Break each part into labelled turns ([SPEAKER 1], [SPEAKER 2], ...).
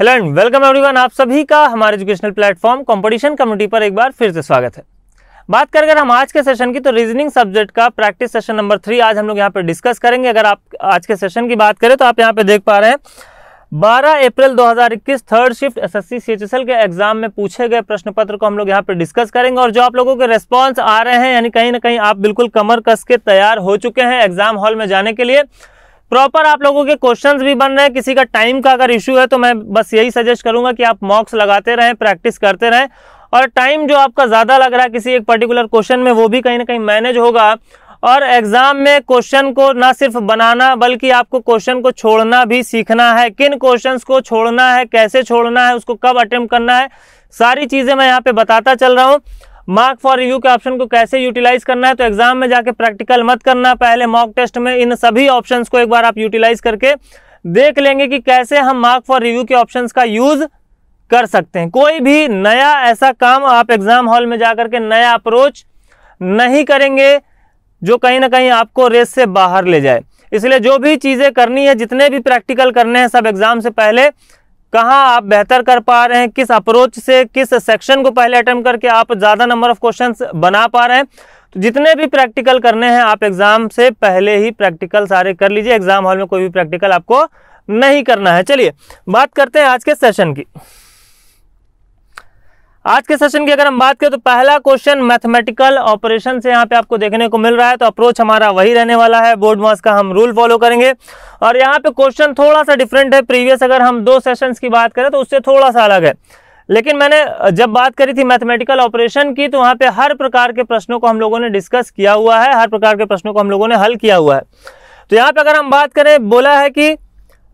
[SPEAKER 1] hello and welcome everyone आप सभी का हमारे एजुकेशनल प्लेटफॉर्म कंपटीशन कम्युनिटी पर एक बार फिर से स्वागत है बात कर अगर हम आज के सेशन की तो रीजनिंग सब्जेक्ट का प्रैक्टिस सेशन नंबर थ्री आज हम लोग यहाँ पर डिस्कस करेंगे अगर आप आज के सेशन की बात करें तो आप यहाँ पे देख पा रहे हैं 12 अप्रैल 2021 थर्ड शिफ्ट एसएससी सीएचएसएल के एग्जाम में पूछे गए प्रश्न पत्र को हम लोग यहाँ पे डिस्कस करेंगे और जो आप लोगों के रेस्पॉन्स आ रहे हैं यानी कहीं ना कहीं आप बिल्कुल कमर कस के तैयार हो चुके हैं एग्जाम हॉल में जाने के लिए प्रॉपर आप लोगों के क्वेश्चंस भी बन रहे हैं किसी का टाइम का अगर इशू है तो मैं बस यही सजेस्ट करूंगा कि आप मॉक्स लगाते रहें प्रैक्टिस करते रहें और टाइम जो आपका ज़्यादा लग रहा है किसी एक पर्टिकुलर क्वेश्चन में वो भी कहीं ना कहीं मैनेज होगा और एग्ज़ाम में क्वेश्चन को ना सिर्फ बनाना बल्कि आपको क्वेश्चन को छोड़ना भी सीखना है किन क्वेश्चन को छोड़ना है कैसे छोड़ना है उसको कब अटेम्प्ट करना है सारी चीज़ें मैं यहाँ पे बताता चल रहा हूँ मार्क फॉर रिव्यू के ऑप्शन को कैसे यूटिलाइज करना है तो एग्जाम में जाके प्रैक्टिकल मत करना पहले मॉक टेस्ट में इन सभी ऑप्शन को एक बार आप यूटिलाइज करके देख लेंगे कि कैसे हम मार्क फॉर रिव्यू के ऑप्शन का यूज कर सकते हैं कोई भी नया ऐसा काम आप एग्जाम हॉल में जाकर के नया अप्रोच नहीं करेंगे जो कहीं ना कहीं आपको रेस से बाहर ले जाए इसलिए जो भी चीज़ें करनी है जितने भी प्रैक्टिकल करने हैं सब एग्जाम से पहले कहाँ आप बेहतर कर पा रहे हैं किस अप्रोच से किस सेक्शन को पहले अटैम्प्ट करके आप ज़्यादा नंबर ऑफ क्वेश्चंस बना पा रहे हैं तो जितने भी प्रैक्टिकल करने हैं आप एग्ज़ाम से पहले ही प्रैक्टिकल सारे कर लीजिए एग्ज़ाम हॉल में कोई भी प्रैक्टिकल आपको नहीं करना है चलिए बात करते हैं आज के सेशन की आज के सेशन की अगर हम बात करें तो पहला क्वेश्चन मैथमेटिकल ऑपरेशन से यहाँ पे आपको देखने को मिल रहा है तो अप्रोच हमारा वही रहने वाला है बोर्ड मॉस का हम रूल फॉलो करेंगे और यहाँ पे क्वेश्चन थोड़ा सा डिफरेंट है प्रीवियस अगर हम दो सेशन की बात करें तो उससे थोड़ा सा अलग है लेकिन मैंने जब बात करी थी मैथमेटिकल ऑपरेशन की तो वहाँ पे हर प्रकार के प्रश्नों को हम लोगों ने डिस्कस किया हुआ है हर प्रकार के प्रश्नों को हम लोगों ने हल किया हुआ है तो यहाँ पे अगर हम बात करें बोला है कि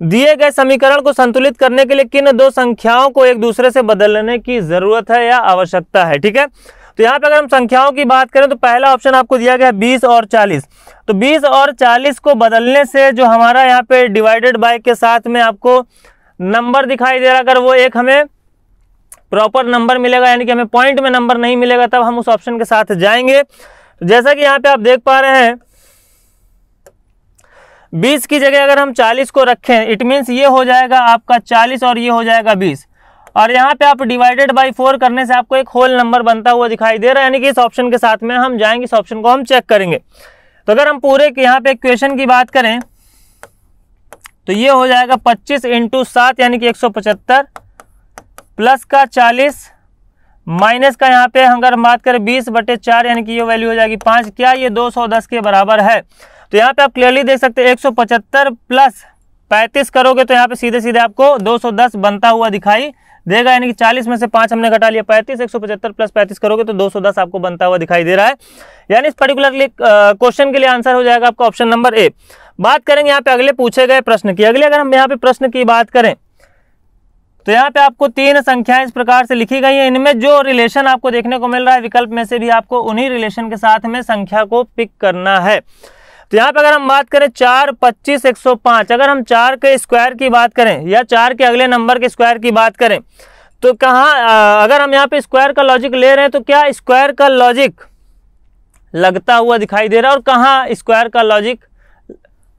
[SPEAKER 1] दिए गए समीकरण को संतुलित करने के लिए किन दो संख्याओं को एक दूसरे से बदलने की जरूरत है या आवश्यकता है ठीक है तो यहाँ पे अगर हम संख्याओं की बात करें तो पहला ऑप्शन आपको दिया गया है बीस और चालीस तो बीस और चालीस को बदलने से जो हमारा यहाँ पे डिवाइडेड बाय के साथ में आपको नंबर दिखाई दे रहा अगर वो एक हमें प्रॉपर नंबर मिलेगा यानी कि हमें पॉइंट में नंबर नहीं मिलेगा तब हम उस ऑप्शन के साथ जाएंगे जैसा कि यहाँ पे आप देख पा रहे हैं बीस की जगह अगर हम चालीस को रखें इट मीन्स ये हो जाएगा आपका चालीस और ये हो जाएगा बीस और यहाँ पे आप डिवाइडेड बाई फोर करने से आपको एक होल नंबर बनता हुआ दिखाई दे रहा है यानी कि इस ऑप्शन के साथ में हम जाएंगे इस ऑप्शन को हम चेक करेंगे तो अगर हम पूरे यहाँ पे क्वेश्चन की बात करें तो ये हो जाएगा पच्चीस इंटू सात यानी कि एक सौ पचहत्तर प्लस का चालीस माइनस का यहाँ पे अगर हम बात करें बीस बटे चार यानी कि ये वैल्यू हो जाएगी पाँच क्या ये दो सौ दस के बराबर है तो यहाँ पे आप क्लियरली देख सकते हैं 175 प्लस 35 करोगे तो यहाँ पे सीधे सीधे आपको 210 बनता हुआ दिखाई देगा यानी कि 40 में से पांच हमने घटा लिया 35 175 प्लस 35 करोगे तो 210 आपको बनता हुआ दिखाई दे रहा है यानी इस पर्टिकुलरली क्वेश्चन के लिए आंसर हो जाएगा आपका ऑप्शन नंबर ए बात करेंगे यहाँ पे अगले पूछे गए प्रश्न की अगले अगर हम यहाँ पे प्रश्न की बात करें तो यहाँ पे आपको तीन संख्याएं इस प्रकार से लिखी गई है इनमें जो रिलेशन आपको देखने को मिल रहा है विकल्प में से भी आपको उन्हीं रिलेशन के साथ में संख्या को पिक करना है तो यहाँ पे अगर हम बात करें चार पच्चीस एक सौ पाँच अगर हम चार के स्क्वायर की बात करें या चार के अगले नंबर के स्क्वायर की बात करें तो कहाँ अगर हम यहाँ पे स्क्वायर का लॉजिक ले रहे हैं तो क्या स्क्वायर का लॉजिक लगता हुआ दिखाई दे रहा है और कहाँ स्क्वायर का लॉजिक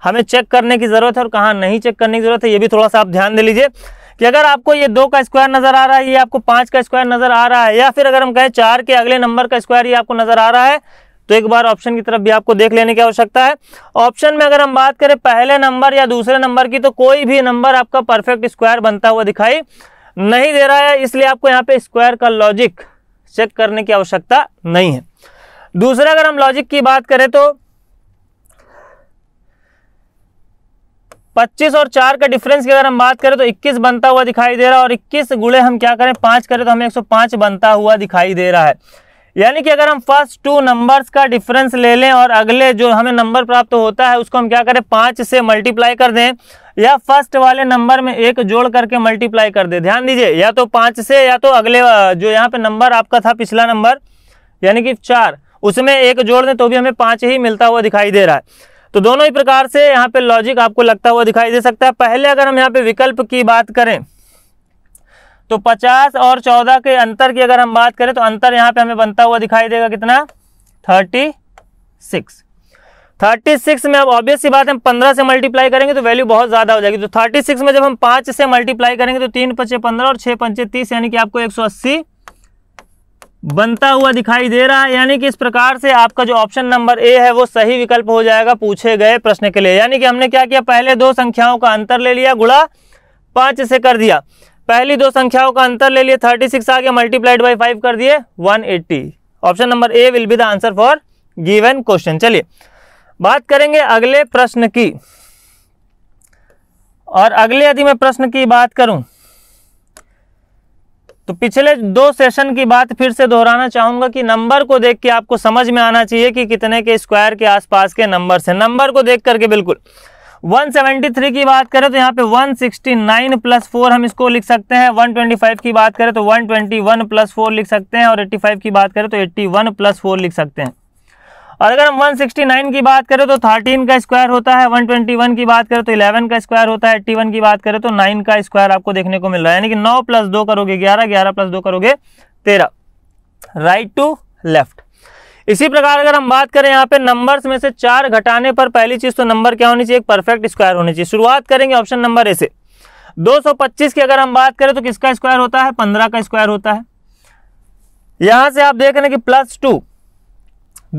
[SPEAKER 1] हमें चेक करने की ज़रूरत है और कहाँ नहीं चेक करने की ज़रूरत है ये भी थोड़ा सा आप ध्यान दे लीजिए कि अगर आपको ये दो का स्क्वायर नज़र आ रहा है ये आपको पाँच का स्क्वायर नज़र आ रहा है या फिर अगर हम कहें चार के अगले नंबर का स्क्वायर ये आपको नज़र आ रहा है तो एक बार ऑप्शन की तरफ भी आपको देख लेने की आवश्यकता है ऑप्शन में अगर हम बात करें पहले नंबर या दूसरे नंबर की तो कोई भी नंबर आपका परफेक्ट स्क्वायर बनता हुआ दिखाई नहीं दे रहा है इसलिए आपको यहाँ पे स्क्वायर का लॉजिक चेक करने की आवश्यकता नहीं है दूसरा अगर हम लॉजिक की बात करें तो 25 और 4 का डिफरेंस की अगर हम बात करें तो 21 बनता हुआ दिखाई दे रहा है और 21 गुड़े हम क्या करें 5 करें तो हमें 105 बनता हुआ दिखाई दे रहा है यानी कि अगर हम फर्स्ट टू नंबर्स का डिफरेंस ले लें और अगले जो हमें नंबर प्राप्त होता है उसको हम क्या करें पाँच से मल्टीप्लाई कर दें या फर्स्ट वाले नंबर में एक जोड़ करके मल्टीप्लाई कर दें ध्यान दीजिए या तो पाँच से या तो अगले जो यहाँ पे नंबर आपका था पिछला नंबर यानी कि चार उसमें एक जोड़ दें तो भी हमें पाँच ही मिलता हुआ दिखाई दे रहा है तो दोनों ही प्रकार से यहाँ पे लॉजिक आपको लगता हुआ दिखाई दे सकता है पहले अगर हम यहाँ पे विकल्प की बात करें तो पचास और चौदह के अंतर की अगर हम बात करें तो अंतर यहाँ पे हमें बनता हुआ दिखाई देगा कितना थर्टी सिक्स थर्टी सिक्स में अब ऑब्वियस सी बात हम पंद्रह से मल्टीप्लाई करेंगे तो वैल्यू बहुत ज़्यादा हो जाएगी तो थर्टी सिक्स में जब हम पांच से मल्टीप्लाई करेंगे तो तीन पंचे पंद्रह और छह पंचे तीस यानी कि आपको एक सौ अस्सी बनता हुआ दिखाई दे रहा है यानी कि इस प्रकार से आपका जो ऑप्शन नंबर ए है वो सही विकल्प हो जाएगा पूछे गए प्रश्न के लिए यानी कि हमने क्या किया पहले दो संख्याओं का अंतर ले लिया गुड़ा पांच से कर दिया पहली दो संख्याओं का अंतर ले लिए 36 सिक्स आगे मल्टीप्लाइड बाई फाइव कर दिए 180 eighty option number A will be the answer for given question चलिए बात करेंगे अगले प्रश्न की और अगले यदि मैं प्रश्न की बात करूं तो पिछले दो सेशन की बात फिर से दोहराना चाहूंगा कि नंबर को देख के आपको समझ में आना चाहिए कि कितने के स्क्वायर के आसपास के नंबर से नंबर को देख करके बिल्कुल 173 की बात करें तो यहाँ पे 169 प्लस फोर हम इसको लिख सकते हैं 125 की बात करें तो 121 प्लस फोर लिख सकते हैं और 85 की बात करें तो 81 प्लस फोर लिख सकते हैं और अगर हम 169 की बात करें तो 13 का स्क्वायर होता है 121 की बात करें तो 11 का स्क्वायर होता है 81 की बात करें तो 9 का स्क्वायर आपको देखने को मिल रहा है यानी कि 9 प्लस दो करोगे 11 11 प्लस दो करोगे 13 राइट टू लेफ्ट इसी प्रकार अगर हम बात करें यहाँ पे नंबर्स में से चार घटाने पर पहली चीज़ तो नंबर क्या होनी चाहिए एक परफेक्ट स्क्वायर होनी चाहिए शुरुआत करेंगे ऑप्शन नंबर ए से 225 की अगर हम बात करें तो किसका स्क्वायर होता है 15 का स्क्वायर होता है यहां से आप देख रहे हैं कि प्लस टू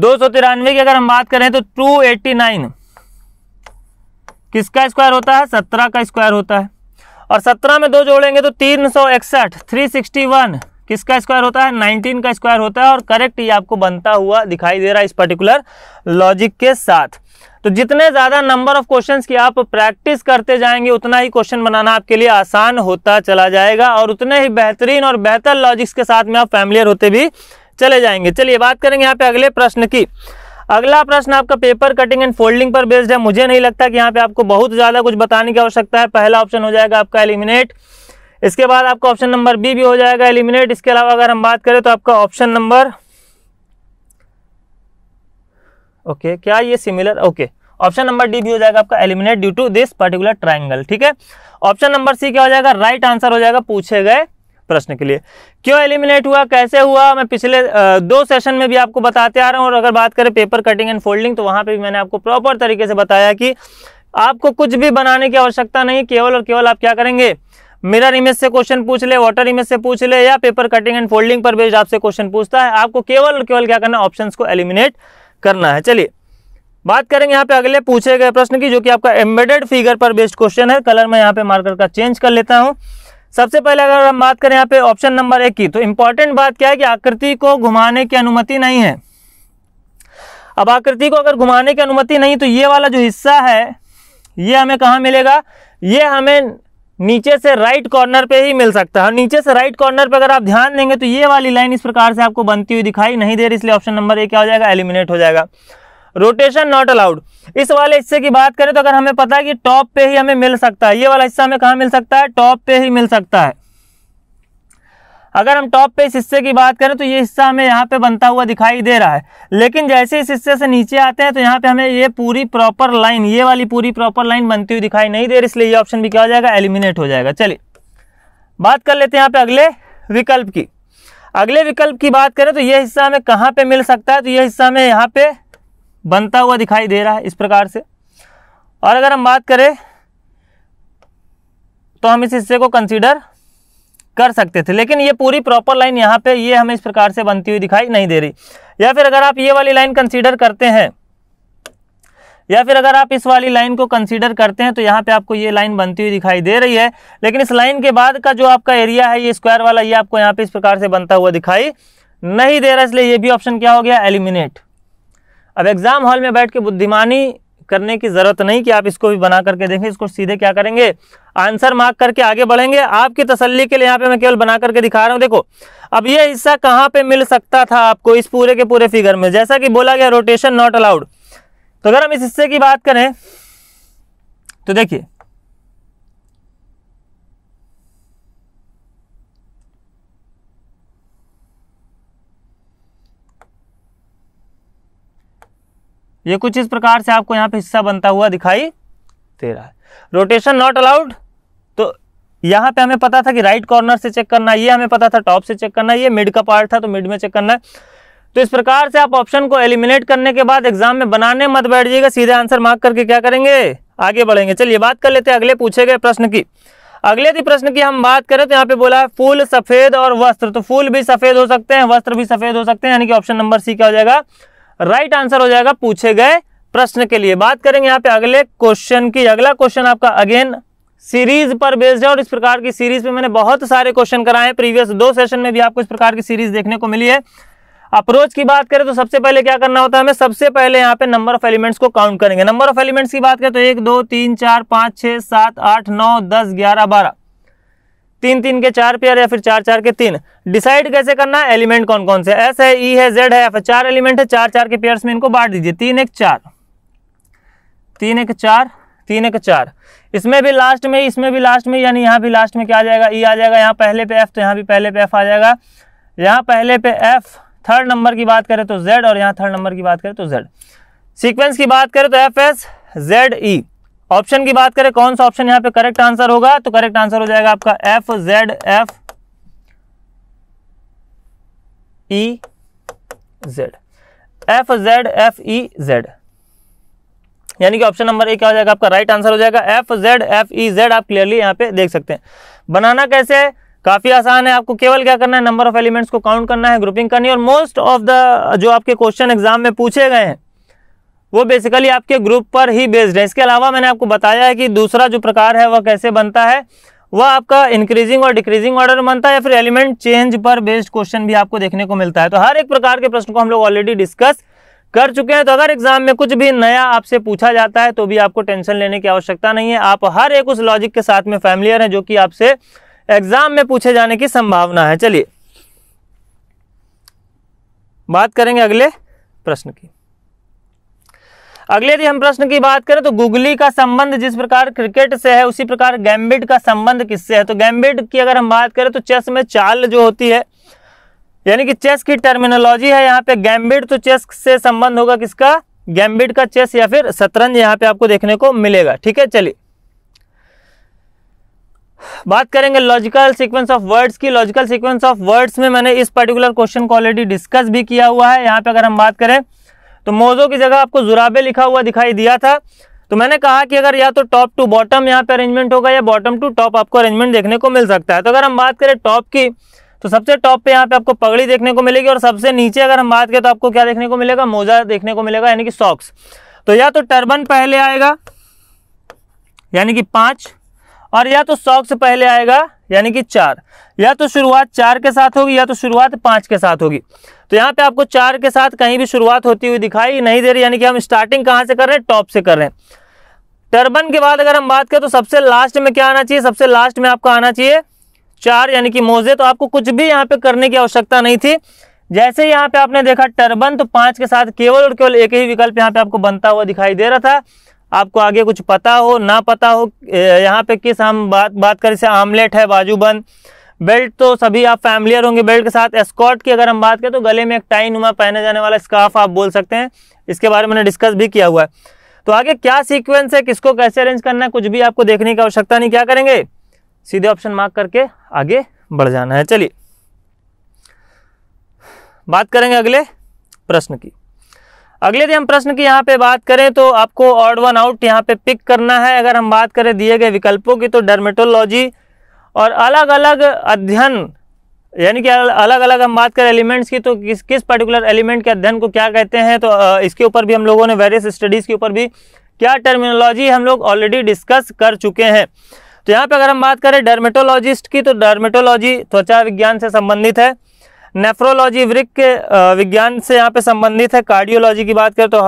[SPEAKER 1] दो सौ तिरानवे की अगर हम बात करें तो टू एट्टी नाइन किसका स्क्वायर होता है सत्रह का स्क्वायर होता है और सत्रह में दो जोड़ेंगे तो तीन सौ इकसठ थ्री सिक्सटी वन किसका स्क्वायर होता है 19 का स्क्वायर होता है और करेक्ट ये आपको बनता हुआ दिखाई दे रहा है इस पर्टिकुलर लॉजिक के साथ तो जितने ज़्यादा नंबर ऑफ क्वेश्चंस की आप प्रैक्टिस करते जाएंगे उतना ही क्वेश्चन बनाना आपके लिए आसान होता चला जाएगा और उतने ही बेहतरीन और बेहतर लॉजिक्स के साथ में आप फैमिलियर होते भी चले जाएंगे चलिए बात करेंगे यहाँ पे अगले प्रश्न की अगला प्रश्न आपका पेपर कटिंग एंड फोल्डिंग पर बेस्ड है मुझे नहीं लगता कि यहाँ पे आपको बहुत ज़्यादा कुछ बताने की आवश्यकता है पहला ऑप्शन हो जाएगा आपका एलिमिनेट इसके बाद आपका ऑप्शन नंबर बी भी हो जाएगा एलिमिनेट इसके अलावा अगर हम बात करें तो आपका ऑप्शन नंबर ओके क्या ये similar okay option number D भी हो जाएगा आपका eliminate due to this particular triangle ठीक है ऑप्शन नंबर सी क्या हो जाएगा राइट right आंसर हो जाएगा पूछे गए प्रश्न के लिए क्यों एलिमिनेट हुआ कैसे हुआ मैं पिछले दो सेशन में भी आपको बताते आ रहा हूं और अगर बात करें पेपर कटिंग एंड फोल्डिंग तो वहां पे भी मैंने आपको प्रॉपर तरीके से बताया कि आपको कुछ भी बनाने की आवश्यकता नहीं केवल और केवल आप क्या करेंगे मिरर इमेज से क्वेश्चन पूछ ले वाटर इमेज से पूछ ले या पेपर कटिंग एंड फोल्डिंग पर बेस्ड आपसे क्वेश्चन पूछता है आपको केवल और केवल क्या करना है ऑप्शन को एलिमिनेट करना है चलिए बात करेंगे यहाँ पे अगले पूछे गए प्रश्न की जो कि आपका एम्बेडेड फिगर पर बेस्ड क्वेश्चन है कलर मैं यहाँ पे मार्कर का चेंज कर लेता हूँ सबसे पहले अगर हम बात करें यहाँ पे ऑप्शन नंबर एक की तो इम्पॉर्टेंट बात क्या है कि आकृति को घुमाने की अनुमति नहीं है अब आकृति को अगर घुमाने की अनुमति नहीं तो ये वाला जो हिस्सा है ये हमें कहाँ मिलेगा ये हमें नीचे से राइट कॉर्नर पे ही मिल सकता है और नीचे से राइट कॉर्नर पे अगर आप ध्यान देंगे तो ये वाली लाइन इस प्रकार से आपको बनती हुई दिखाई नहीं दे रही इसलिए ऑप्शन नंबर ए क्या हो जाएगा एलिमिनेट हो जाएगा रोटेशन नॉट अलाउड इस वाले हिस्से की बात करें तो अगर हमें पता है कि टॉप पे ही हमें मिल सकता है ये वाला हिस्सा हमें कहाँ मिल सकता है टॉप पे ही मिल सकता है अगर हम टॉप पे इस हिस्से की बात करें तो ये हिस्सा हमें यहाँ पे बनता हुआ दिखाई दे रहा है लेकिन जैसे इस हिस्से से नीचे आते हैं तो यहाँ पे हमें ये पूरी प्रॉपर लाइन ये वाली पूरी प्रॉपर लाइन बनती हुई दिखाई नहीं दे रही इसलिए ये ऑप्शन भी क्या हो जाएगा एलिमिनेट हो जाएगा चलिए बात कर लेते हैं यहाँ पे अगले विकल्प की अगले विकल्प की बात करें तो ये हिस्सा हमें कहाँ पे मिल सकता है तो ये हिस्सा हमें यहाँ पे बनता हुआ दिखाई दे रहा है इस प्रकार से और अगर हम बात करें तो हम इस हिस्से को कंसीडर कर सकते थे लेकिन ये पूरी प्रॉपर लाइन यहाँ पे ये हमें इस प्रकार से बनती हुई दिखाई नहीं दे रही या फिर अगर आप ये वाली लाइन कंसीडर करते हैं या फिर अगर आप इस वाली लाइन को कंसीडर करते हैं तो यहाँ पे आपको ये लाइन बनती हुई दिखाई दे रही है लेकिन इस लाइन के बाद का जो आपका एरिया है ये स्क्वायर वाला ये आपको यहाँ पे इस प्रकार से बनता हुआ दिखाई नहीं दे रहा इसलिए ये भी ऑप्शन क्या हो गया एलिमिनेट अब एग्ज़ाम हॉल में बैठ के बुद्धिमानी करने की ज़रूरत नहीं कि आप इसको भी बना करके देखें इसको सीधे क्या करेंगे आंसर मार्क करके आगे बढ़ेंगे आपकी तसल्ली के लिए यहाँ पे मैं केवल बना करके दिखा रहा हूँ देखो अब ये हिस्सा कहाँ पे मिल सकता था आपको इस पूरे के पूरे फिगर में जैसा कि बोला गया रोटेशन नॉट अलाउड तो अगर हम इस हिस्से की बात करें तो देखिए ये कुछ इस प्रकार से आपको यहाँ पे हिस्सा बनता हुआ दिखाई दे रहा है रोटेशन नॉट अलाउड तो यहाँ पे हमें पता था कि राइट कॉर्नर से चेक करना ये हमें पता था टॉप से चेक करना ये मिड का पार्ट था तो मिड में चेक करना है तो इस प्रकार से आप ऑप्शन को एलिमिनेट करने के बाद एग्जाम में बनाने मत बैठ जाइएगा सीधे आंसर मार्क करके क्या करेंगे आगे बढ़ेंगे चलिए बात कर लेते हैं अगले पूछे गए प्रश्न की अगले थी प्रश्न की हम बात करें तो यहाँ पे बोला है फूल सफेद और वस्त्र तो फूल भी सफेद हो सकते हैं वस्त्र भी सफेद हो सकते हैं यानी कि ऑप्शन नंबर सी क्या हो जाएगा राइट आंसर हो जाएगा पूछे गए प्रश्न के लिए बात करेंगे यहाँ पे अगले क्वेश्चन की अगला क्वेश्चन आपका अगेन सीरीज पर बेस्ड है और इस प्रकार की सीरीज पे मैंने बहुत सारे क्वेश्चन कराए हैं प्रीवियस दो सेशन में भी आपको इस प्रकार की सीरीज देखने को मिली है अप्रोच की बात करें तो सबसे पहले क्या करना होता है हमें सबसे पहले यहाँ पे नंबर ऑफ एलिमेंट्स को काउंट करेंगे नंबर ऑफ एलिमेंट्स की बात करें तो एक दो तीन चार पाँच छः सात आठ नौ दस ग्यारह बारह तीन तीन के चार पेयर या फिर चार चार के तीन डिसाइड कैसे करना है एलिमेंट कौन कौन से एस है ई e है जेड है एफ चार एलिमेंट है चार चार के पेयर्स में इनको बांट दीजिए तीन एक चार तीन एक चार तीन एक चार इसमें भी लास्ट में इसमें भी लास्ट में यानी यहाँ भी लास्ट में क्या आ जाएगा ई e आ जाएगा यहाँ पहले पे एफ तो यहाँ भी पहले पे एफ आ जाएगा यहाँ पहले पे एफ थर्ड नंबर की बात करें तो जेड और यहाँ थर्ड नंबर की बात करें तो जेड सीक्वेंस की बात करें तो F S Z E option की बात करें कौन सा ऑप्शन यहां पे करेक्ट आंसर होगा तो करेक्ट आंसर हो जाएगा आपका F Z F E Z F Z F E Z यानी कि ऑप्शन नंबर ए क्या हो जाएगा आपका राइट आंसर हो जाएगा F Z F E Z आप क्लियरली यहां पे देख सकते हैं बनाना कैसे है काफ़ी आसान है आपको केवल क्या करना है नंबर ऑफ एलिमेंट्स को काउंट करना है ग्रुपिंग करनी है और मोस्ट ऑफ द जो आपके क्वेश्चन एग्जाम में पूछे गए हैं वो बेसिकली आपके ग्रुप पर ही बेस्ड है इसके अलावा मैंने आपको बताया है कि दूसरा जो प्रकार है वह कैसे बनता है वह आपका इंक्रीजिंग और डिक्रीजिंग ऑर्डर में बनता है या फिर एलिमेंट चेंज पर बेस्ड क्वेश्चन भी आपको देखने को मिलता है तो हर एक प्रकार के प्रश्न को हम लोग ऑलरेडी डिस्कस कर चुके हैं तो अगर एग्जाम में कुछ भी नया आपसे पूछा जाता है तो भी आपको टेंशन लेने की आवश्यकता नहीं है आप हर एक उस लॉजिक के साथ में फैमिलियर हैं जो कि आपसे एग्जाम में पूछे जाने की संभावना है चलिए बात करेंगे अगले प्रश्न की अगले यदि हम प्रश्न की बात करें तो गुगली का संबंध जिस प्रकार क्रिकेट से है उसी प्रकार गैम्बिड का संबंध किससे है तो गैम्बिड की अगर हम बात करें तो चेस में चाल जो होती है यानी कि चेस की टर्मिनोलॉजी है यहाँ पे गैम्बिड तो चेस से संबंध होगा किसका गैम्बिट का चेस या फिर शतरंज यहाँ पे आपको देखने को मिलेगा ठीक है चलिए बात करेंगे लॉजिकल सीक्वेंस ऑफ वर्ड्स की लॉजिकल सीक्वेंस ऑफ वर्ड्स में मैंने इस पर्टिकुलर क्वेश्चन को ऑलरेडी डिस्कस भी किया हुआ है यहाँ पे अगर हम बात करें तो मोज़ो की जगह आपको जुराबे लिखा हुआ दिखाई दिया था तो मैंने कहा कि अगर या तो टॉप टू बॉटम यहाँ पे अरेंजमेंट होगा या बॉटम टू टॉप आपको अरेंजमेंट देखने को मिल सकता है तो अगर हम बात करें टॉप की तो सबसे टॉप पे यहाँ पे आपको पगड़ी देखने को मिलेगी और सबसे नीचे अगर हम बात करें तो आपको क्या देखने को मिलेगा मोजा देखने को मिलेगा यानी कि सॉक्स तो या तो टर्बन पहले आएगा यानी कि पाँच और या तो सौ से पहले आएगा यानी कि चार या तो शुरुआत चार के साथ होगी या तो शुरुआत पांच के साथ होगी तो यहाँ पे आपको चार के साथ कहीं भी शुरुआत होती हुई दिखाई नहीं दे रही यानी कि हम स्टार्टिंग कहाँ से कर रहे हैं टॉप से कर रहे हैं टर्बन के बाद अगर हम बात करें तो सबसे लास्ट में क्या आना चाहिए सबसे लास्ट में आपको आना चाहिए चार यानी कि मोजे तो आपको कुछ भी यहाँ पे करने की आवश्यकता नहीं थी जैसे यहाँ पे आपने देखा टर्बन तो पांच के साथ केवल और केवल एक ही विकल्प यहाँ पे आपको बनता हुआ दिखाई दे रहा था आपको आगे कुछ पता हो ना पता हो यहाँ पे किस हम बात बात करें से आमलेट है बाजूबंद बेल्ट तो सभी आप फैमिलियर होंगे बेल्ट के साथ एस्कॉट की अगर हम बात करें तो गले में एक टाई नुमा पहने जाने वाला स्काफ आप बोल सकते हैं इसके बारे में मैंने डिस्कस भी किया हुआ है तो आगे क्या सीक्वेंस है किसको कैसे अरेंज करना है कुछ भी आपको देखने की आवश्यकता नहीं क्या करेंगे सीधे ऑप्शन मार्क करके आगे बढ़ जाना है चलिए बात करेंगे अगले प्रश्न की अगले दिन हम प्रश्न की यहाँ पे बात करें तो आपको ऑड वन आउट यहाँ पे पिक करना है अगर हम बात करें दिए गए विकल्पों की तो डर्मेटोलॉजी और अलग अलग अध्ययन यानी कि अलग अलग हम बात करें एलिमेंट्स की तो किस किस पर्टिकुलर एलिमेंट के अध्ययन को क्या कहते हैं तो इसके ऊपर भी हम लोगों ने वेरियस स्टडीज़ के ऊपर भी क्या टर्मिनोलॉजी हम लोग ऑलरेडी डिस्कस कर चुके हैं तो यहाँ पे अगर हम बात करें डर्मेटोलॉजिस्ट की तो डर्मेटोलॉजी त्वचा विज्ञान से संबंधित है नेफ्रोलॉजी वृक के विज्ञान से यहाँ पे संबंधित है कार्डियोलॉजी की बात करें तो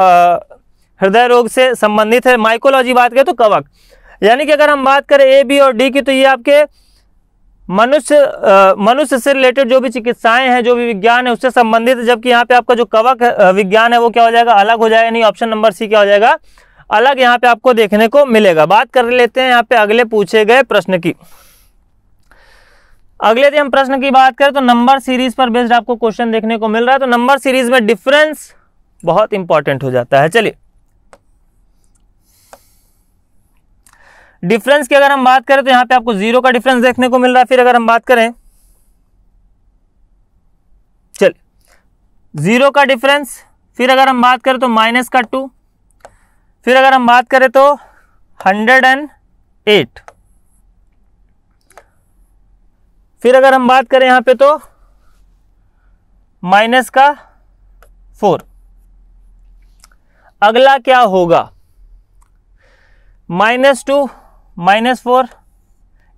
[SPEAKER 1] हृदय रोग से संबंधित है माइकोलॉजी बात करें तो कवक यानी कि अगर हम बात करें ए बी और डी की तो ये आपके मनुष्य मनुष्य से रिलेटेड जो भी चिकित्साएं हैं जो भी विज्ञान है उससे संबंधित जबकि यहाँ पे आपका जो कवक विज्ञान है वो क्या हो जाएगा अलग हो जाएगा यानी ऑप्शन नंबर सी क्या हो जाएगा अलग यहाँ पे आपको देखने को मिलेगा बात कर लेते हैं यहाँ पे अगले पूछे गए प्रश्न की अगले यदि हम प्रश्न की बात करें तो नंबर सीरीज पर बेस्ड आपको क्वेश्चन देखने को मिल रहा है तो नंबर सीरीज में डिफरेंस बहुत इंपॉर्टेंट हो जाता है चलिए डिफरेंस की अगर हम बात करें तो यहां पे आपको जीरो का डिफरेंस देखने को मिल रहा है फिर अगर हम बात करें चलिए जीरो का डिफरेंस फिर अगर हम बात करें तो माइनस का टू फिर अगर हम बात करें तो हंड्रेड एंड एट फिर अगर हम बात करें यहाँ पे तो माइनस का फोर अगला क्या होगा माइनस टू माइनस फोर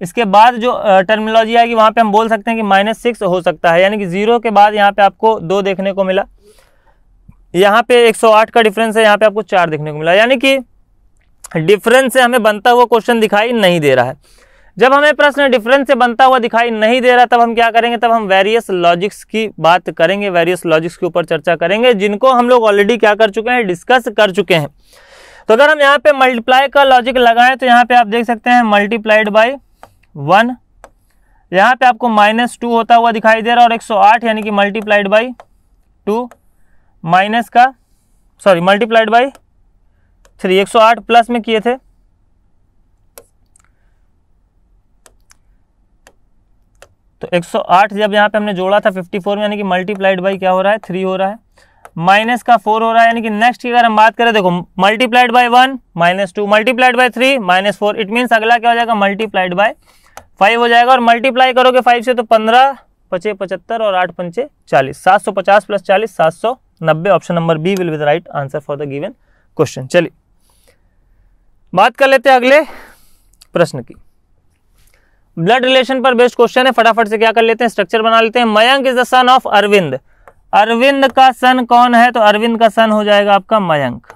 [SPEAKER 1] इसके बाद जो टर्मिनोलॉजी आएगी वहाँ पे हम बोल सकते हैं कि माइनस सिक्स हो सकता है यानी कि ज़ीरो के बाद यहाँ पे आपको दो देखने को मिला यहाँ पे 108 का डिफरेंस है यहाँ पे आपको चार देखने को मिला यानी कि डिफरेंस से हमें बनता हुआ क्वेश्चन दिखाई नहीं दे रहा है जब हमें प्रश्न डिफरेंस से बनता हुआ दिखाई नहीं दे रहा तब हम क्या करेंगे तब हम वेरियस लॉजिक्स की बात करेंगे वेरियस लॉजिक्स के ऊपर चर्चा करेंगे जिनको हम लोग ऑलरेडी क्या कर चुके हैं डिस्कस कर चुके हैं तो अगर हम यहाँ पे मल्टीप्लाई का लॉजिक लगाएं तो यहाँ पे आप देख सकते हैं मल्टीप्लाइड बाई वन यहाँ पे आपको माइनस टू होता हुआ दिखाई दे रहा और 108 यानी कि मल्टीप्लाइड बाई टू माइनस का सॉरी मल्टीप्लाइड बाई थ्री एक सौ आठ प्लस में किए थे तो 108 जब यहाँ पे हमने जोड़ा था 54 में यानी कि मल्टीप्लाइड बाई क्या हो रहा है थ्री हो रहा है माइनस का फोर हो रहा है यानी कि नेक्स्ट की अगर हम बात करें देखो multiplied by one minus two multiplied by three minus four it means अगला क्या हो जाएगा मल्टीप्लाइड बाई फाइव हो जाएगा और मल्टीप्लाई करोगे फाइव से तो पंद्रह पचे पचहत्तर और आठ पंचे चालीस सात सौ पचास प्लस चालीस सात सौ नब्बे option number B will be the right answer for the given question चलिए बात कर लेते हैं अगले प्रश्न की ब्लड रिलेशन पर बेस्ट क्वेश्चन है फटाफट से क्या कर लेते हैं स्ट्रक्चर बना लेते हैं Mayank is the son of Arvind Arvind का सन कौन है तो अरविंद का सन हो जाएगा आपका मयंक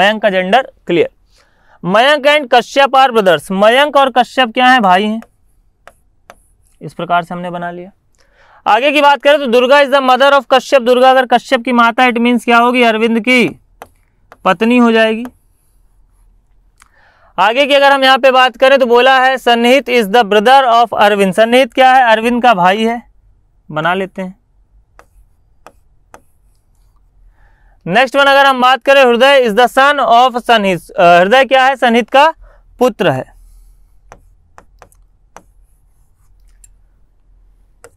[SPEAKER 1] मयंक का gender clear Mayank and Kashyap are brothers Mayank और कश्यप क्या है भाई हैं इस प्रकार से हमने बना लिया आगे की बात करें तो Durga is the mother of Kashyap Durga अगर कश्यप की माता इट मीन क्या होगी अरविंद की पत्नी हो जाएगी आगे की अगर हम यहाँ पे बात करें तो बोला है Sannihit is the brother of Arvind Sannihit क्या है अरविंद का भाई है बना लेते हैं नेक्स्ट वन अगर हम बात करें Hriday is the son of Sanhit Hriday क्या है सनहित का पुत्र है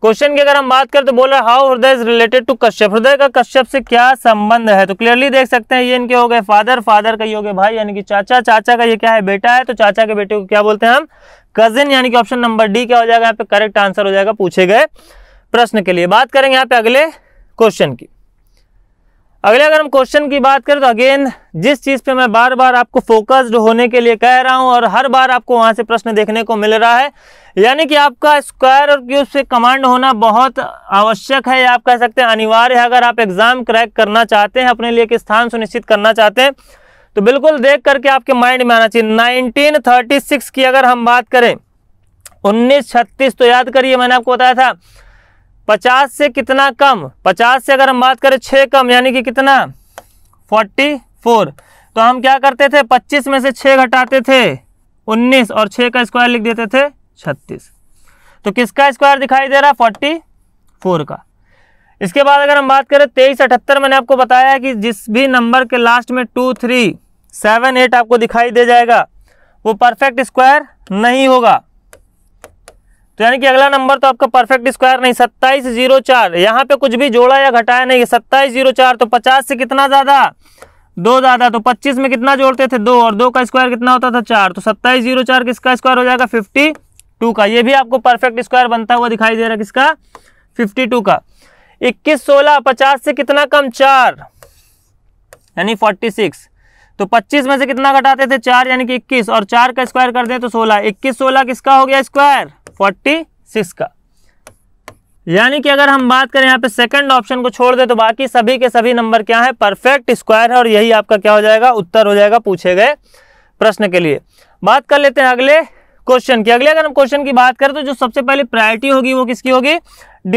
[SPEAKER 1] क्वेश्चन की अगर हम बात करें तो बोल रहे हाउ हृदय इज रिलेटेड टू कश्यप हृदय का कश्यप से क्या संबंध है तो क्लियरली देख सकते हैं ये इनके हो गए फादर फादर का ये हो गए भाई यानी कि चाचा चाचा का ये क्या है बेटा है तो चाचा के बेटे को क्या बोलते हैं हम कजिन यानी कि ऑप्शन नंबर डी क्या हो जाएगा यहाँ पे करेक्ट आंसर हो जाएगा पूछे गए प्रश्न के लिए बात करेंगे यहाँ पे अगले क्वेश्चन की अगले अगर हम क्वेश्चन की बात करें तो अगेन जिस चीज़ पे मैं बार बार आपको फोकस्ड होने के लिए कह रहा हूँ और हर बार आपको वहाँ से प्रश्न देखने को मिल रहा है यानी कि आपका स्क्वायर और क्यूब से कमांड होना बहुत आवश्यक है या आप कह सकते हैं अनिवार्य है अगर आप एग्ज़ाम क्रैक करना चाहते हैं अपने लिए एक स्थान सुनिश्चित करना चाहते हैं तो बिल्कुल देख करके आपके माइंड में आना चाहिए नाइनटीन की अगर हम बात करें उन्नीस तो याद करिए मैंने आपको बताया था पचास से कितना कम पचास से अगर हम बात करें छः कम यानी कि कितना फोर्टी फोर तो हम क्या करते थे पच्चीस में से छः घटाते थे उन्नीस और छः का स्क्वायर लिख देते थे छत्तीस तो किसका स्क्वायर दिखाई दे रहा फोर्टी फोर का इसके बाद अगर हम बात करें तेईस अठहत्तर मैंने आपको बताया कि जिस भी नंबर के लास्ट में टू थ्री सेवन एट आपको दिखाई दे जाएगा वो परफेक्ट स्क्वायर नहीं होगा तो यानी कि अगला नंबर तो आपका परफेक्ट स्क्वायर नहीं सत्ताईस जीरो चार यहाँ पे कुछ भी जोड़ा या घटाया नहीं सत्ताईस जीरो चार तो पचास से कितना ज़्यादा दो ज़्यादा तो पच्चीस में कितना जोड़ते थे दो और दो का स्क्वायर कितना होता था चार तो सत्ताईस जीरो चार किसका स्क्वायर हो जाएगा फिफ्टी टू का ये भी आपको परफेक्ट स्क्वायर बनता हुआ दिखाई दे रहा है किसका फिफ्टी टू का इक्कीस सोलह पचास से कितना कम चार यानी फोर्टी सिक्स तो 25 में से कितना घटाते थे चार यानी कि 21 और चार का स्क्वायर कर दें तो 16 21 16 किसका हो गया स्क्वायर फोर्टी सिक्स का यानी कि अगर हम बात करें यहाँ पे सेकंड ऑप्शन को छोड़ दे तो बाकी सभी के सभी नंबर क्या है परफेक्ट स्क्वायर है और यही आपका क्या हो जाएगा उत्तर हो जाएगा पूछे गए प्रश्न के लिए बात कर लेते हैं अगले क्वेश्चन की अगले अगर हम क्वेश्चन की बात करें तो जो सबसे पहले प्रायोरिटी होगी वो किसकी होगी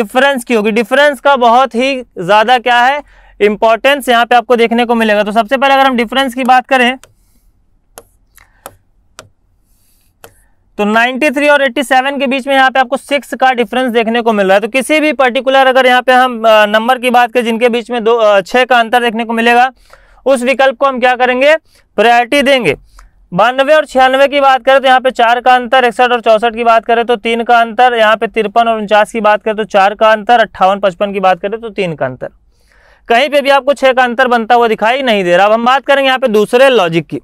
[SPEAKER 1] डिफरेंस की होगी डिफरेंस का बहुत ही ज़्यादा क्या है इंपॉर्टेंस यहाँ पे आपको देखने को मिलेगा तो सबसे पहले अगर हम डिफरेंस की बात करें तो 93 और 87 के बीच में यहाँ पे आपको सिक्स का डिफरेंस देखने को मिल रहा है तो किसी भी पर्टिकुलर अगर यहाँ पे हम नंबर की बात करें जिनके बीच में दो छः का अंतर देखने को मिलेगा उस विकल्प को हम क्या करेंगे प्रायोरिटी देंगे बानवे और छियानवे की बात करें तो यहाँ पे चार का अंतर इकसठ और चौसठ की बात करें तो तीन का अंतर यहाँ पे तिरपन और उनचास की बात करें तो चार का अंतर अट्ठावन पचपन की बात करें तो तीन का अंतर कहीं पे भी आपको छः का अंतर बनता हुआ दिखाई नहीं दे रहा अब हम बात करेंगे यहाँ पे दूसरे लॉजिक की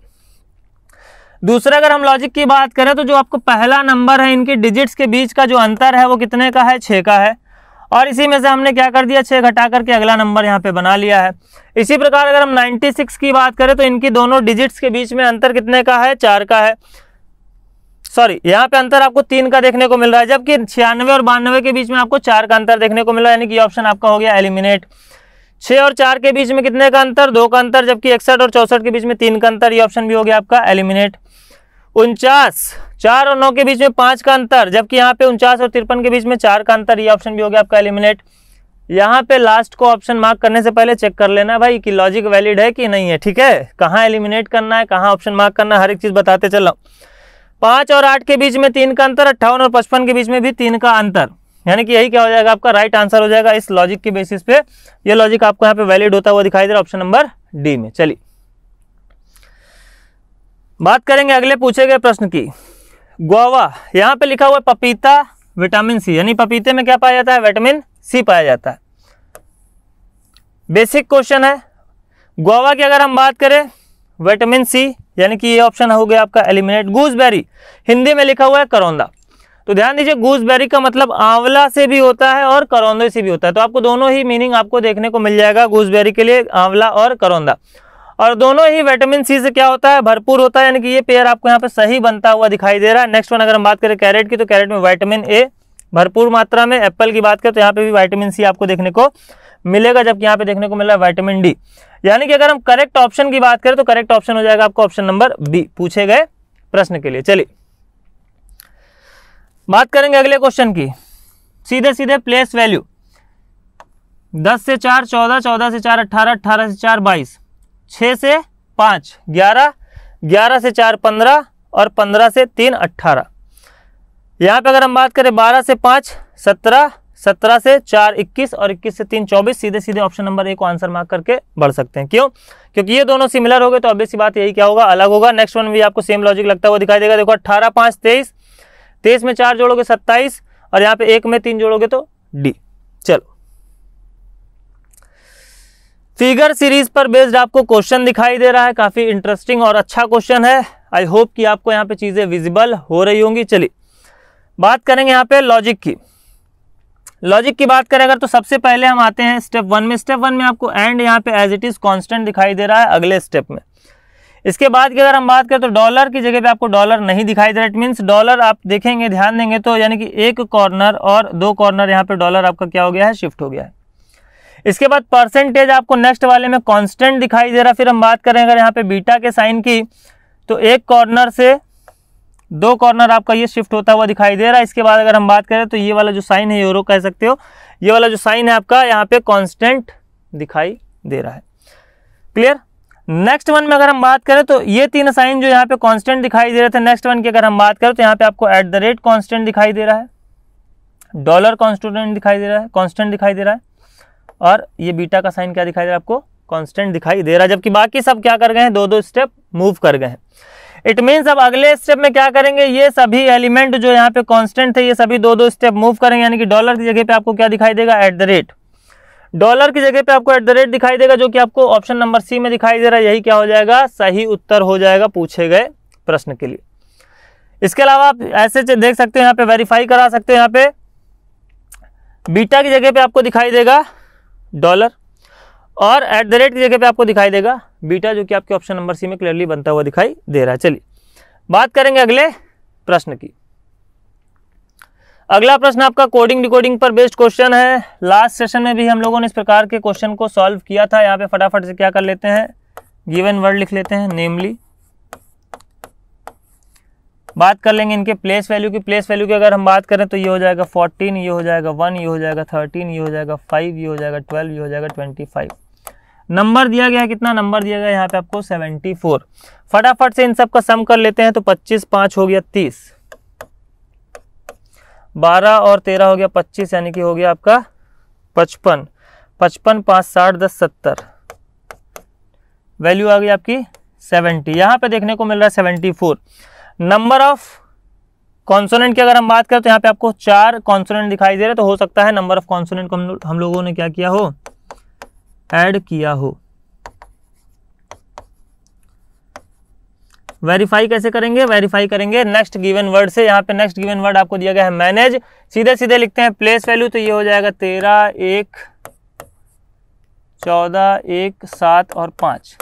[SPEAKER 1] दूसरा अगर हम लॉजिक की बात करें तो जो आपको पहला नंबर है इनकी डिजिट्स के बीच का जो अंतर है वो कितने का है छः का है और इसी में से हमने क्या कर दिया छः घटा करके अगला नंबर यहाँ पे बना लिया है इसी प्रकार अगर हम 96 की बात करें तो इनकी दोनों डिजिट्स के बीच में अंतर कितने का है चार का है सॉरी यहाँ पे अंतर आपको तीन का देखने को मिल रहा है जबकि छियानवे और बानवे के बीच में आपको चार का अंतर देखने को मिल रहा है यानी कि ऑप्शन आपका हो गया एलिमिनेट छः और चार के बीच में कितने का अंतर दो का अंतर जबकि इकसठ और चौसठ के बीच में तीन का अंतर ये ऑप्शन भी हो गया आपका एलिमिनेट उनचास चार और नौ के बीच में पाँच का अंतर जबकि यहाँ पे उनचास और तिरपन के बीच में चार का अंतर ये ऑप्शन भी हो गया आपका एलिमिनेट यहाँ पे लास्ट को ऑप्शन मार्क करने से पहले चेक कर लेना भाई कि लॉजिक वैलिड है कि नहीं है ठीक है कहाँ एलिमिनेट करना है कहाँ ऑप्शन मार्क करना है हर एक चीज़ बताते चला पाँच और आठ के बीच में तीन का अंतर अट्ठावन और पचपन के बीच में भी तीन का अंतर यानी कि यही क्या हो जाएगा आपका राइट आंसर हो जाएगा इस लॉजिक के बेसिस पे ये लॉजिक आपको यहाँ पे वैलिड होता हुआ दिखाई दे रहा है ऑप्शन नंबर डी में चलिए बात करेंगे अगले पूछे गए प्रश्न की गोवा यहाँ पे लिखा हुआ पपीता विटामिन सी यानी पपीते में क्या पाया जाता है विटामिन सी पाया जाता है बेसिक क्वेश्चन है गोवा की अगर हम बात करें विटामिन सी यानी कि ये ऑप्शन हो गया आपका एलिमिनेट गूजबेरी हिंदी में लिखा हुआ है करौंदा तो ध्यान दीजिए गूसबेरी का मतलब आंवला से भी होता है और करौंदे से भी होता है तो आपको दोनों ही मीनिंग आपको देखने को मिल जाएगा गूसबेरी के लिए आंवला और करौंदा और दोनों ही विटामिन सी से क्या होता है भरपूर होता है यानी कि ये पेयर आपको यहाँ पे सही बनता हुआ दिखाई दे रहा है नेक्स्ट वन अगर हम बात करें कैरेट की तो कैरेट में वाइटामिन ए भरपूर मात्रा में एप्पल की बात करें तो यहाँ पे भी वाइटामिन सी आपको देखने को मिलेगा जबकि यहाँ पे देखने को मिल रहा है वाइटामिन डी यानी कि अगर हम करेक्ट ऑप्शन की बात करें तो करेक्ट ऑप्शन हो जाएगा आपको ऑप्शन नंबर बी पूछे गए प्रश्न के लिए चलिए बात करेंगे अगले क्वेश्चन की सीधे सीधे प्लेस वैल्यू दस से चार चौदह चौदह से चार अट्ठारह अट्ठारह से चार बाईस छः से पाँच ग्यारह ग्यारह से चार पंद्रह और पंद्रह से तीन अट्ठारह यहाँ पर अगर हम बात करें बारह से पाँच सत्रह सत्रह से चार इक्कीस और इक्कीस से तीन चौबीस सीधे सीधे ऑप्शन नंबर ए को आंसर मार्क करके बढ़ सकते हैं क्यों क्योंकि ये दोनों सिमिलर हो गए तो अब सी बात यही क्या होगा अलग होगा नेक्स्ट वन भी आपको सेम लॉजिक लगता है वो दिखाई देगा देखो अट्ठारह पाँच तेईस तेईस में चार जोड़ोगे सत्ताईस और यहाँ पे एक में तीन जोड़ोगे तो डी चलो फिगर सीरीज पर बेस्ड आपको क्वेश्चन दिखाई दे रहा है काफी इंटरेस्टिंग और अच्छा क्वेश्चन है आई होप कि आपको यहाँ पे चीजें विजिबल हो रही होंगी चलिए बात करेंगे यहाँ पे लॉजिक की लॉजिक की बात करें अगर तो सबसे पहले हम आते हैं स्टेप वन में स्टेप वन में आपको एंड यहाँ पे एज इट इज कांस्टेंट दिखाई दे रहा है अगले स्टेप में इसके बाद की अगर हम बात करें तो डॉलर की जगह पे आपको डॉलर नहीं दिखाई दे रहा इट मीन्स डॉलर आप देखेंगे ध्यान देंगे तो यानी कि एक कॉर्नर और दो कॉर्नर यहाँ पे डॉलर आपका क्या हो गया है शिफ्ट हो गया है इसके बाद परसेंटेज आपको नेक्स्ट वाले में कॉन्स्टेंट दिखाई दे रहा फिर हम बात करें अगर यहाँ पे बीटा के साइन की तो एक कॉर्नर से दो कॉर्नर आपका ये शिफ्ट होता हुआ दिखाई दे रहा है इसके बाद अगर हम बात करें तो ये वाला जो साइन है यूरो कह सकते हो ये वाला जो साइन है आपका यहाँ पे कांस्टेंट दिखाई दे रहा है क्लियर नेक्स्ट वन में अगर हम बात करें तो ये तीन साइन जो यहाँ पे कांस्टेंट दिखाई दे रहे थे नेक्स्ट वन की अगर हम बात करें तो यहाँ पे आपको एट द रेट कांस्टेंट दिखाई दे रहा है डॉलर कॉन्स्टेंट दिखाई दे रहा है कांस्टेंट दिखाई दे रहा है और ये बीटा का साइन क्या दिखाई दे रहा है आपको कॉन्स्टेंट दिखाई दे रहा है जबकि बाकी सब क्या कर गए हैं दो दो स्टेप मूव कर गए हैं इट मीन्स अब अगले स्टेप में क्या करेंगे ये सभी एलिमेंट जो यहाँ पे कॉन्स्टेंट थे ये सभी दो दो स्टेप मूव करेंगे यानी कि डॉलर की जगह पे आपको क्या दिखाई देगा एट द रेट डॉलर की जगह पे आपको एट द रेट दिखाई देगा जो कि आपको ऑप्शन नंबर सी में दिखाई दे रहा है यही क्या हो जाएगा सही उत्तर हो जाएगा पूछे गए प्रश्न के लिए इसके अलावा आप ऐसे देख सकते हो यहाँ पे वेरीफाई करा सकते हो यहाँ पे बीटा की जगह पे आपको दिखाई देगा डॉलर और एट द रेट की जगह पे आपको दिखाई देगा बीटा जो कि आपके ऑप्शन नंबर सी में क्लियरली बनता हुआ दिखाई दे रहा है चलिए बात करेंगे अगले प्रश्न की अगला प्रश्न आपका कोडिंग डिकोडिंग पर बेस्ड क्वेश्चन है लास्ट सेशन में भी हम लोगों ने इस प्रकार के क्वेश्चन को सॉल्व किया था यहाँ पे फटाफट से क्या कर लेते हैं गिवन वर्ड लिख लेते हैं नेमली बात कर लेंगे इनके प्लेस वैल्यू की प्लेस वैल्यू की अगर हम बात करें तो ये हो जाएगा फोर्टीन ये हो जाएगा वन ये हो जाएगा थर्टीन ये हो जाएगा फाइव ये हो जाएगा ट्वेल्व ये हो जाएगा ट्वेंटी फाइव नंबर दिया गया कितना नंबर दिया गया यहाँ पे आपको सेवेंटी फोर फटाफट से इन सब का सम कर लेते हैं तो पच्चीस पाँच हो गया तीस बारह और तेरह हो गया पच्चीस यानी कि हो गया आपका पचपन पचपन पाँच साठ दस सत्तर वैल्यू आ गई आपकी सेवेंटी यहाँ पे देखने को मिल रहा है seventy four number of consonant की अगर हम बात करें तो यहाँ पे आपको चार कॉन्सोनेंट दिखाई दे रहे तो हो सकता है नंबर ऑफ कॉन्सोनेंट को हम लोगों ने क्या किया हो ऐड किया हो वेरीफाई कैसे करेंगे वेरीफाई करेंगे नेक्स्ट गिवन वर्ड से यहाँ पे नेक्स्ट गिवन वर्ड आपको दिया गया है मैनेज सीधे सीधे लिखते हैं प्लेस वैल्यू तो ये हो जाएगा तेरह एक चौदह एक सात और पाँच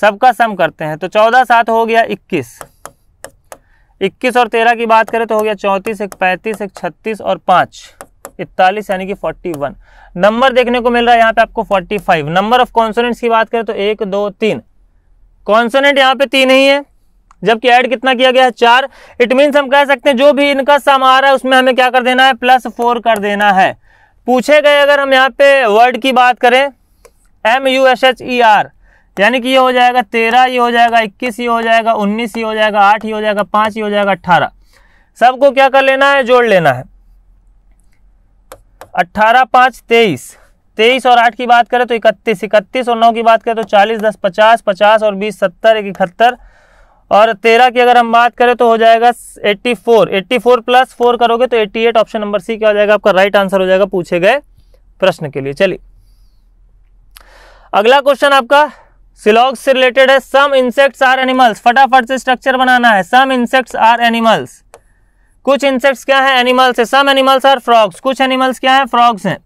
[SPEAKER 1] सबका सम करते हैं तो चौदह सात हो गया इक्कीस इक्कीस और तेरह की बात करें तो हो गया चौंतीस एक पैंतीस एक छत्तीस और पाँच इकतालीस यानी कि फोर्टी वन नंबर देखने को मिल रहा है यहाँ पे आपको forty five number of consonants की बात करें तो एक दो तीन कॉन्सोनेंट यहाँ पे तीन ही है जबकि ऐड कितना किया गया है चार इट मीन्स हम कह सकते हैं जो भी इनका सम आ रहा है उसमें हमें क्या कर देना है प्लस फोर कर देना है पूछे गए अगर हम यहाँ पे वर्ड की बात करें M U S H E R यानी कि ये हो जाएगा तेरह ये हो जाएगा इक्कीस ये हो जाएगा उन्नीस ये हो जाएगा आठ ये हो जाएगा पाँच ये हो जाएगा अट्ठारह सबको क्या कर लेना है जोड़ लेना है अट्ठारह पाँच तेईस तेईस और आठ की बात करें तो इकतीस इकतीस और नौ की बात करें तो चालीस दस पचास पचास और बीस सत्तर एक इकहत्तर और तेरह की अगर हम बात करें तो हो जाएगा eighty four eighty four plus four करोगे तो eighty eight option number C क्या हो जाएगा आपका राइट आंसर हो जाएगा पूछे गए प्रश्न के लिए चलिए अगला क्वेश्चन आपका सिलॉग से रिलेटेड है सम इंसेक्ट्स आर एनिमल्स फटाफट से स्ट्रक्चर बनाना है सम इंसेक्ट्स आर एनिमल्स कुछ इंसेक्ट्स क्या है एनिमल्स है सम एनिमल्स आर फ्रॉग्स कुछ एनिमल्स क्या है फ्रॉग्स हैं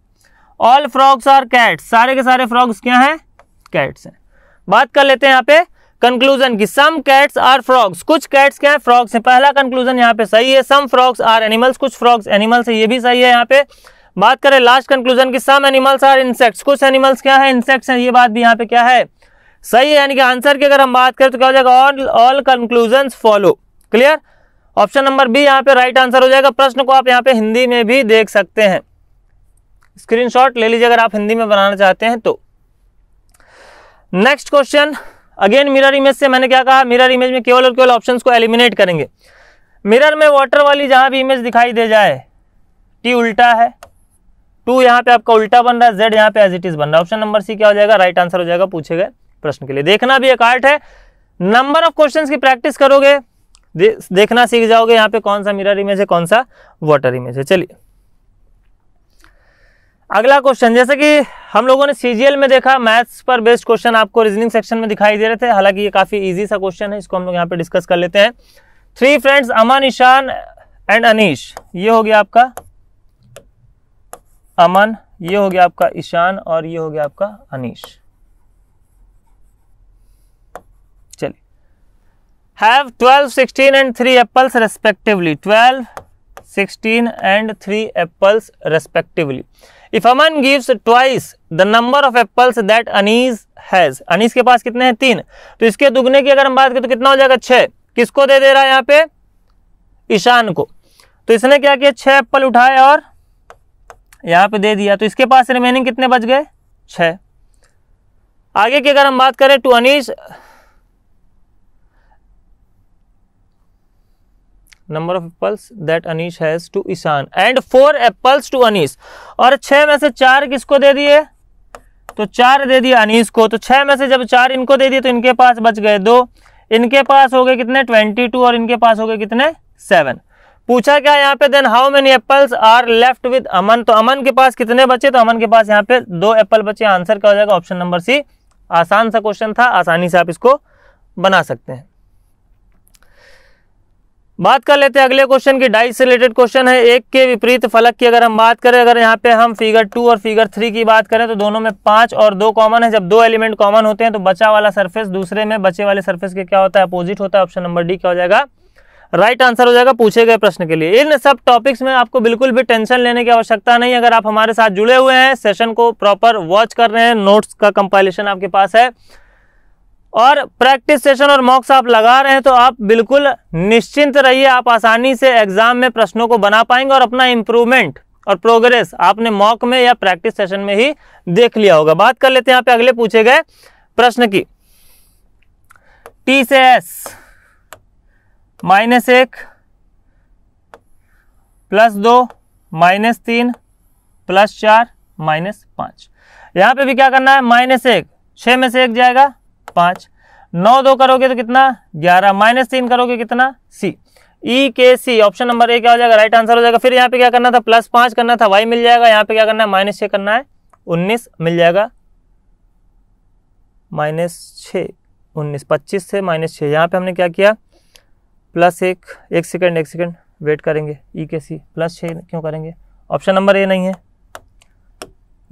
[SPEAKER 1] ऑल फ्रॉग्स आर कैट्स सारे के सारे फ्रॉग्स क्या हैं कैट्स हैं बात कर लेते हैं यहाँ पे कंक्लूजन की सम कैट्स आर फ्रॉग्स कुछ कैट्स क्या है फ्रॉग्स है पहला कंक्लूजन यहाँ पे सही है सम फ्रॉग्स आर एनिमल्स कुछ फ्रॉग्स एनिमल्स है ये भी सही है यहाँ पे बात करें लास्ट कंक्लूजन की सम एनिमल्स आर इंसेक्ट्स कुछ एनिमल्स क्या है इंसेक्ट्स है ये बात भी यहाँ पे क्या है सही है यानी कि आंसर की अगर हम बात करें तो क्या हो जाएगा all all conclusion follow clear option number B यहाँ पे राइट आंसर हो जाएगा प्रश्न को आप यहाँ पे हिंदी में भी देख सकते हैं स्क्रीनशॉट ले लीजिए अगर आप हिंदी में बनाना चाहते हैं तो next question again mirror image से मैंने क्या कहा मिरर इमेज में केवल और केवल ऑप्शंस को एलिमिनेट करेंगे मिरर में वाटर वाली जहां भी इमेज दिखाई दे जाए टी उल्टा है टू यहाँ पे आपका उल्टा बन रहा है जेड यहाँ पे एज इट इज बन रहा है ऑप्शन नंबर सी क्या हो जाएगा राइट आंसर हो जाएगा पूछे गए प्रश्न के लिए देखना भी एक आर्ट है नंबर ऑफ क्वेश्चन की प्रैक्टिस करोगे दे, देखना सीख जाओगे यहाँ पे कौन सा मिरर इमेज है कौन सा वाटर इमेज है चलिए अगला क्वेश्चन जैसे कि हम लोगों ने सीजीएल में देखा मैथ्स पर बेस्ड क्वेश्चन आपको रीजनिंग सेक्शन में दिखाई दे रहे थे हालांकि ये काफ़ी इजी सा क्वेश्चन है इसको हम लोग यहाँ पे डिस्कस कर लेते हैं three friends Aman Ishan and Anish ये हो गया आपका अमन ये हो गया आपका ईशान और ये हो गया आपका अनिश चलिए have twelve sixteen and three apples respectively twelve sixteen and three apples respectively if Aman gives twice the number of apples that Anis has Anis के पास कितने हैं तीन तो इसके दुगने की अगर हम बात करें तो कितना हो जाएगा छह किसको दे दे रहा है यहाँ पे ईशान को तो इसने क्या किया छह एप्पल उठाए और यहाँ पे दे दिया तो इसके पास रिमेनिंग कितने बच गए छः आगे की अगर हम बात करें two Anis number of apples that Anish has two Ishan and four apples two Anish और छह में से चार किसको दे दिए तो चार दे दिए अनिश को तो छह में से जब चार इनको दे दिए तो इनके पास बच गए दो इनके पास हो गए कितने ट्वेंटी टू और इनके पास हो गए कितने सेवन पूछा क्या यहाँ पे then how many apples are left with Aman तो अमन के पास कितने बचे तो अमन के पास यहाँ पे दो एप्पल बचे आंसर क्या हो जाएगा ऑप्शन नंबर सी आसान सा क्वेश्चन था आसानी से आप इसको बना सकते हैं बात कर लेते हैं अगले क्वेश्चन की डाइट से रिलेटेड क्वेश्चन है एक के विपरीत फलक की अगर हम बात करें अगर यहाँ पे हम फिगर टू और फिगर थ्री की बात करें तो दोनों में पांच और दो कॉमन है जब दो एलिमेंट कॉमन होते हैं तो बचा वाला सरफेस दूसरे में बचे वाले सरफेस के क्या होता है अपोजिट होता है ऑप्शन नंबर डी क्या हो जाएगा राइट right आंसर हो जाएगा पूछे गए प्रश्न के लिए इन सब टॉपिक्स में आपको बिल्कुल भी टेंशन लेने की आवश्यकता नहीं अगर आप हमारे साथ जुड़े हुए हैं सेशन को प्रॉपर वॉच कर रहे हैं नोट्स का कंपाइलेशन आपके पास है और प्रैक्टिस सेशन और मॉक्स आप लगा रहे हैं तो आप बिल्कुल निश्चिंत रहिए आप आसानी से एग्ज़ाम में प्रश्नों को बना पाएंगे और अपना इम्प्रूवमेंट और प्रोग्रेस आपने मॉक में या प्रैक्टिस सेशन में ही देख लिया होगा बात कर लेते हैं यहाँ पे अगले पूछे गए प्रश्न की टी से एस माइनस एक प्लस दो माइनस तीन प्लस चार माइनस पाँच यहाँ पे भी क्या करना है माइनस एक छः में से एक जाएगा पाँच नौ दो करोगे तो कितना ग्यारह माइनस तीन करोगे कितना सी ई के सी ऑप्शन नंबर ए क्या हो जाएगा राइट आंसर हो जाएगा फिर यहाँ पे क्या करना था प्लस पाँच करना था वाई मिल जाएगा यहाँ पे क्या करना है माइनस छः करना है उन्नीस मिल जाएगा माइनस छः उन्नीस पच्चीस से माइनस छः यहाँ पे हमने क्या किया प्लस एक एक सेकेंड एक सेकेंड वेट करेंगे ई के सी प्लस छः क्यों करेंगे ऑप्शन नंबर ए नहीं है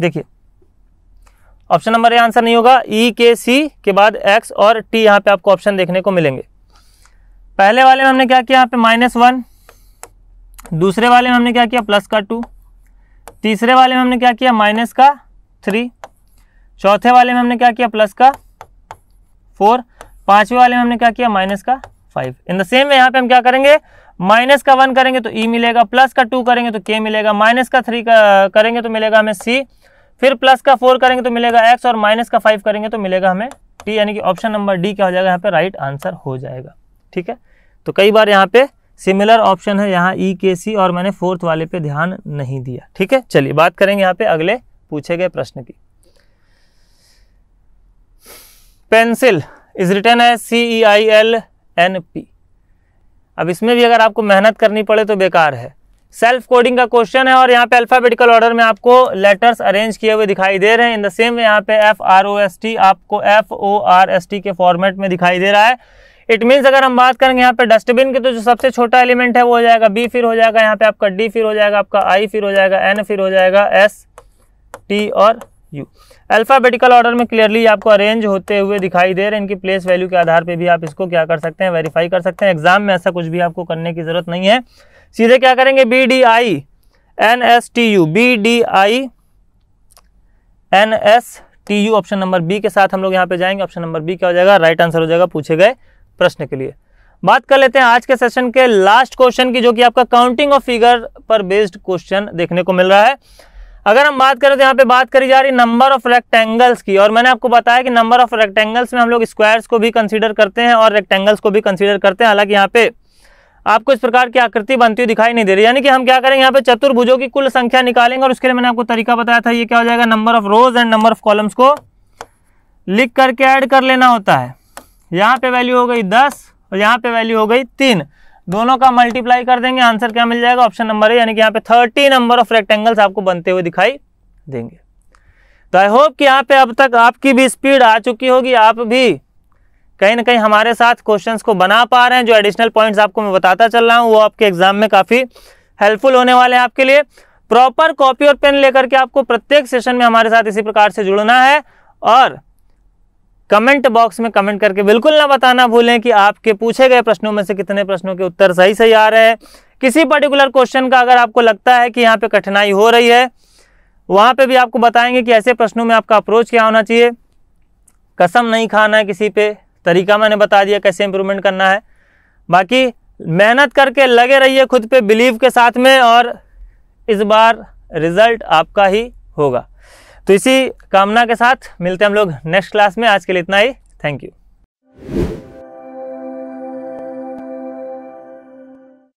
[SPEAKER 1] देखिए ऑप्शन नंबर ए आंसर नहीं होगा ई के सी के बाद एक्स और टी यहाँ पे आपको ऑप्शन देखने को मिलेंगे पहले वाले में हमने क्या किया यहाँ पे माइनस वन दूसरे वाले में हमने क्या किया प्लस का टू तीसरे वाले में हमने क्या किया माइनस का थ्री चौथे वाले में हमने क्या किया प्लस का फोर पांचवें वाले में हमने क्या किया माइनस का five in the same way यहाँ पे हम क्या करेंगे माइनस का वन करेंगे तो ई e मिलेगा प्लस का टू करेंगे तो के मिलेगा माइनस का थ्री करेंगे तो मिलेगा हमें सी फिर प्लस का फोर करेंगे तो मिलेगा एक्स और माइनस का फाइव करेंगे तो मिलेगा हमें टी यानी कि ऑप्शन नंबर डी क्या हो जाएगा यहाँ पे राइट आंसर हो जाएगा ठीक है तो कई बार यहाँ पे सिमिलर ऑप्शन है यहाँ ई के सी और मैंने फोर्थ वाले पे ध्यान नहीं दिया ठीक है चलिए बात करेंगे यहाँ पे अगले पूछे गए प्रश्न की पेंसिल इज रिटर्न है C E I L N P अब इसमें भी अगर आपको मेहनत करनी पड़े तो बेकार है सेल्फ कोडिंग का क्वेश्चन है और यहाँ पे अल्फाबेटिकल ऑर्डर में आपको लेटर्स अरेंज किए हुए दिखाई दे रहे हैं इन द सेम यहाँ पे F R O S T आपको F O R S T के फॉर्मेट में दिखाई दे रहा है इट मीन्स अगर हम बात करेंगे यहाँ पे डस्टबिन के तो जो सबसे छोटा एलिमेंट है वो हो जाएगा बी फिर हो जाएगा यहाँ पे आपका डी फिर हो जाएगा आपका आई फिर हो जाएगा एन फिर हो जाएगा एस टी और यू अल्फाबेटिकल ऑर्डर में क्लियरली आपको अरेंज होते हुए दिखाई दे रहे हैं इनकी प्लेस वैल्यू के आधार पर भी आप इसको क्या कर सकते हैं वेरीफाई कर सकते हैं एग्जाम में ऐसा कुछ भी आपको करने की जरूरत नहीं है सीधे क्या करेंगे B D I N S T U B D I N S T U option number B के साथ हम लोग यहाँ पे जाएंगे ऑप्शन नंबर बी क्या हो जाएगा राइट आंसर हो जाएगा पूछे गए प्रश्न के लिए बात कर लेते हैं आज के सेशन के लास्ट क्वेश्चन की जो कि आपका काउंटिंग ऑफ फिगर पर बेस्ड क्वेश्चन देखने को मिल रहा है अगर हम बात करें तो यहाँ पे बात करी जा रही नंबर ऑफ रेक्टेंगल्स की और मैंने आपको बताया कि नंबर ऑफ रेक्टेंगल्स में हम लोग स्क्वायर्स को भी कंसीडर करते हैं और रेक्टेंगल्स को भी कंसीडर करते हैं हालांकि यहाँ पे आपको इस प्रकार की आकृति बनती हुई दिखाई नहीं दे रही यानी कि हम क्या करेंगे यहाँ पे चतुर्भुजों की कुल संख्या निकालेंगे और उसके लिए मैंने आपको तरीका बताया था ये क्या हो जाएगा number of rows and number of columns को लिख करके ऐड कर लेना होता है यहाँ पे वैल्यू हो गई दस और यहाँ पे वैल्यू हो गई तीन दोनों का मल्टीप्लाई कर देंगे आंसर क्या मिल जाएगा ऑप्शन नंबर है यानी कि यहाँ पे थर्टी नंबर ऑफ रेक्टेंगल्स आपको बनते हुए दिखाई देंगे तो आई होप कि यहाँ पे अब तक आपकी भी स्पीड आ चुकी होगी आप भी कहीं ना कहीं हमारे साथ क्वेश्चंस को बना पा रहे हैं जो एडिशनल पॉइंट्स आपको मैं बताता चल रहा हूँ वो आपके एग्जाम में काफ़ी हेल्पफुल होने वाले हैं आपके लिए प्रॉपर कॉपी और पेन लेकर के आपको प्रत्येक सेशन में हमारे साथ इसी प्रकार से जुड़ना है और कमेंट बॉक्स में कमेंट करके बिल्कुल ना बताना भूलें कि आपके पूछे गए प्रश्नों में से कितने प्रश्नों के उत्तर सही सही आ रहे हैं किसी पर्टिकुलर क्वेश्चन का अगर आपको लगता है कि यहाँ पे कठिनाई हो रही है वहाँ पे भी आपको बताएंगे कि ऐसे प्रश्नों में आपका अप्रोच क्या होना चाहिए कसम नहीं खाना है किसी पे तरीका मैंने बता दिया कैसे इंप्रूवमेंट करना है बाकी मेहनत करके लगे रहिए खुद पे बिलीव के साथ में और इस बार रिज़ल्ट आपका ही होगा तो इसी कामना के साथ मिलते हैं हम लोग नेक्स्ट क्लास में आज के लिए इतना ही थैंक यू